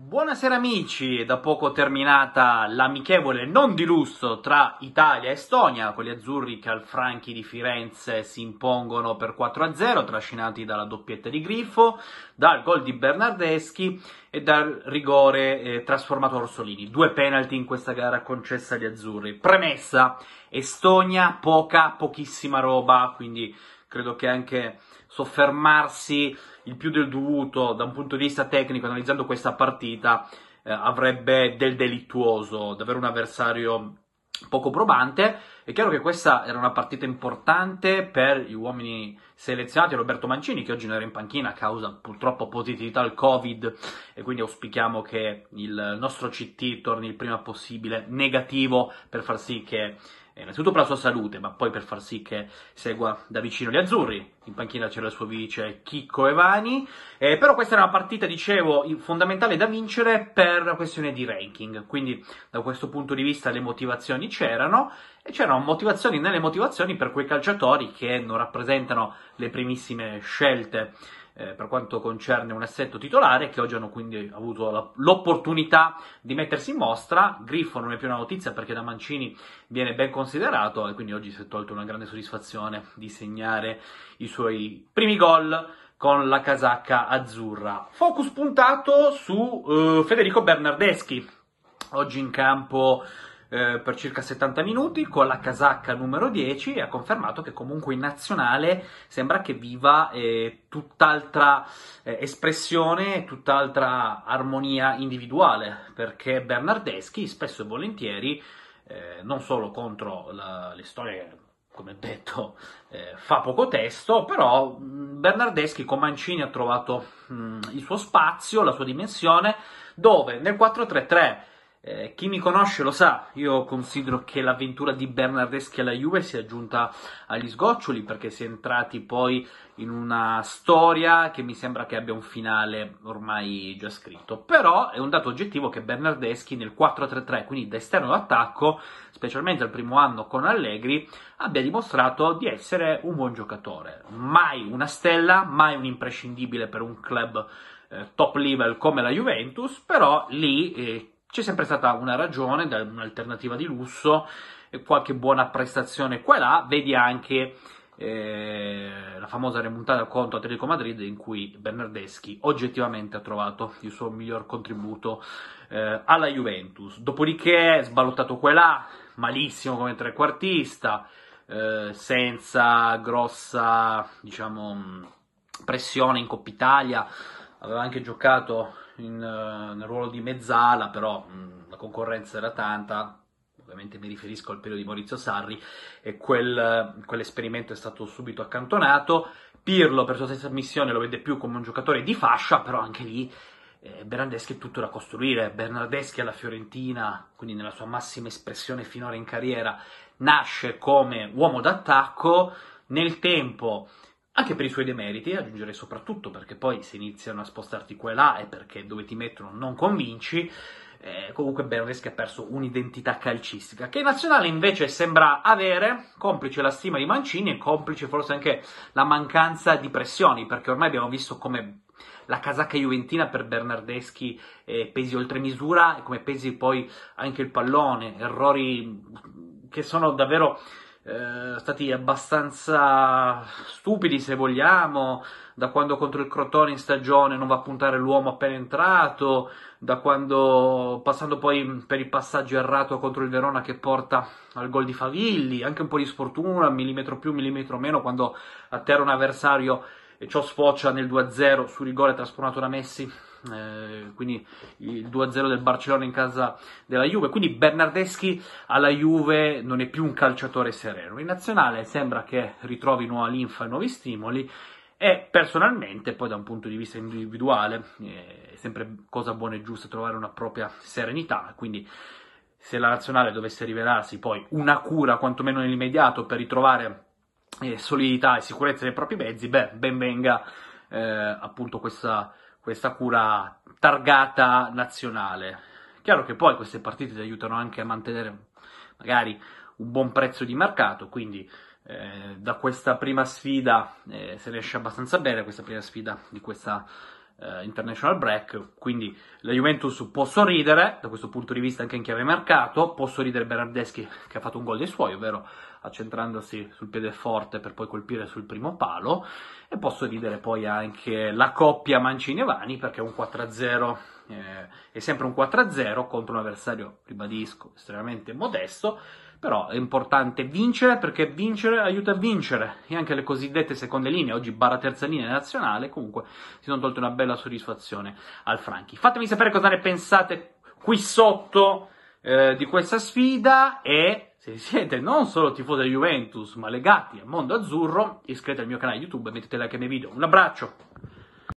Buonasera amici, da poco terminata l'amichevole non di lusso tra Italia e Estonia, con gli azzurri che al Franchi di Firenze si impongono per 4-0, trascinati dalla doppietta di Grifo, dal gol di Bernardeschi e dal rigore eh, trasformato a Orsolini. Due penalty in questa gara concessa agli azzurri. Premessa, Estonia poca, pochissima roba, quindi credo che anche soffermarsi il più del dovuto da un punto di vista tecnico analizzando questa partita eh, avrebbe del delittuoso, davvero un avversario poco probante. È chiaro che questa era una partita importante per gli uomini selezionati, Roberto Mancini che oggi non era in panchina a causa purtroppo positività al Covid e quindi auspichiamo che il nostro CT torni il prima possibile negativo per far sì che eh, innanzitutto per la sua salute, ma poi per far sì che segua da vicino gli azzurri. In panchina c'era il suo vice Chicco Evani, eh, però questa era una partita, dicevo, fondamentale da vincere per una questione di ranking, quindi da questo punto di vista le motivazioni c'erano e c'erano motivazioni nelle motivazioni per quei calciatori che non rappresentano le primissime scelte eh, per quanto concerne un assetto titolare, che oggi hanno quindi avuto la, l'opportunità di mettersi in mostra. Griffo non è più una notizia perché da Mancini viene ben considerato e quindi oggi si è tolto una grande soddisfazione di segnare i suoi primi gol con la casacca azzurra. Focus puntato su eh, Federico Bernardeschi, oggi in campo eh, per circa 70 minuti con la casacca numero 10 e ha confermato che comunque in nazionale sembra che viva eh, tutt'altra eh, espressione, tutt'altra armonia individuale, perché Bernardeschi spesso e volentieri, eh, non solo contro la, le storie come detto, eh, fa poco testo, però Bernardeschi con Mancini ha trovato mh, il suo spazio, la sua dimensione, dove nel 4-3-3 eh, chi mi conosce lo sa, io considero che l'avventura di Bernardeschi alla Juve sia giunta agli sgoccioli perché si è entrati poi in una storia che mi sembra che abbia un finale ormai già scritto. Però è un dato oggettivo che Bernardeschi nel 4-3-3, quindi da esterno d'attacco, specialmente al primo anno con Allegri, abbia dimostrato di essere un buon giocatore. Mai una stella, mai un imprescindibile per un club eh, top level come la Juventus, però lì... Eh, c'è sempre stata una ragione, un'alternativa di lusso, qualche buona prestazione qua e là, vedi anche eh, la famosa remontata contro Atletico Madrid in cui Bernardeschi oggettivamente ha trovato il suo miglior contributo eh, alla Juventus. Dopodiché sballottato qua e là, malissimo come trequartista, eh, senza grossa diciamo, pressione in Coppa Italia, aveva anche giocato in, uh, nel ruolo di mezzala, però mh, mm, la concorrenza era tanta, ovviamente mi riferisco al periodo di Maurizio Sarri, e quel, uh, quell'esperimento è stato subito accantonato. Pirlo, per sua stessa missione, lo vede più come un giocatore di fascia, però anche lì eh, Bernardeschi è tutto da costruire. Bernardeschi alla Fiorentina, quindi nella sua massima espressione finora in carriera, nasce come uomo d'attacco, nel tempo anche per i suoi demeriti, aggiungerei soprattutto perché poi se iniziano a spostarti qua e là e perché dove ti mettono non convinci, eh, comunque Bernardeschi ha perso un'identità calcistica che in nazionale invece sembra avere, complice la stima di Mancini e complice forse anche la mancanza di pressioni, perché ormai abbiamo visto come la casacca juventina per Bernardeschi eh, pesi oltre misura e come pesi poi anche il pallone, errori che sono davvero eh, stati abbastanza stupidi, se vogliamo, da quando contro il Crotone in stagione non va a puntare l'uomo appena entrato, da quando, passando poi per il passaggio errato contro il Verona che porta al gol di Favilli, anche un po' di sfortuna, millimetro più, millimetro meno, quando atterra un avversario e ciò sfocia nel 2-0 su rigore trasformato da Messi eh, quindi il 2-0 del Barcellona in casa della Juve, quindi Bernardeschi alla Juve non è più un calciatore sereno. In nazionale sembra che ritrovi nuova linfa e nuovi stimoli e personalmente, poi da un punto di vista individuale, eh, è sempre cosa buona e giusta trovare una propria serenità, quindi se la nazionale dovesse rivelarsi poi una cura, quantomeno nell'immediato, per ritrovare eh, solidità e sicurezza dei propri mezzi, beh, ben venga eh, appunto questa questa cura targata nazionale. Chiaro che poi queste partite ti aiutano anche a mantenere magari un buon prezzo di mercato, quindi eh, da questa prima sfida eh, se riesce abbastanza bene, questa prima sfida di questa eh, international break, quindi la Juventus può sorridere da questo punto di vista anche in chiave mercato, può sorridere Bernardeschi che ha fatto un gol dei suoi, ovvero accentrandosi sul piede forte per poi colpire sul primo palo, e può sorridere poi anche la coppia Mancini e Vani perché un 4-0 eh, è sempre un 4-0 contro un avversario, ribadisco, estremamente modesto, però è importante vincere perché vincere aiuta a vincere e anche le cosiddette seconde linee, oggi barra terza linea nazionale, comunque si sono tolte una bella soddisfazione al Franchi. Fatemi sapere cosa ne pensate qui sotto eh, di questa sfida e se siete non solo tifosi della Juventus ma legati al mondo azzurro iscrivetevi al mio canale YouTube e mettete like ai miei video. Un abbraccio!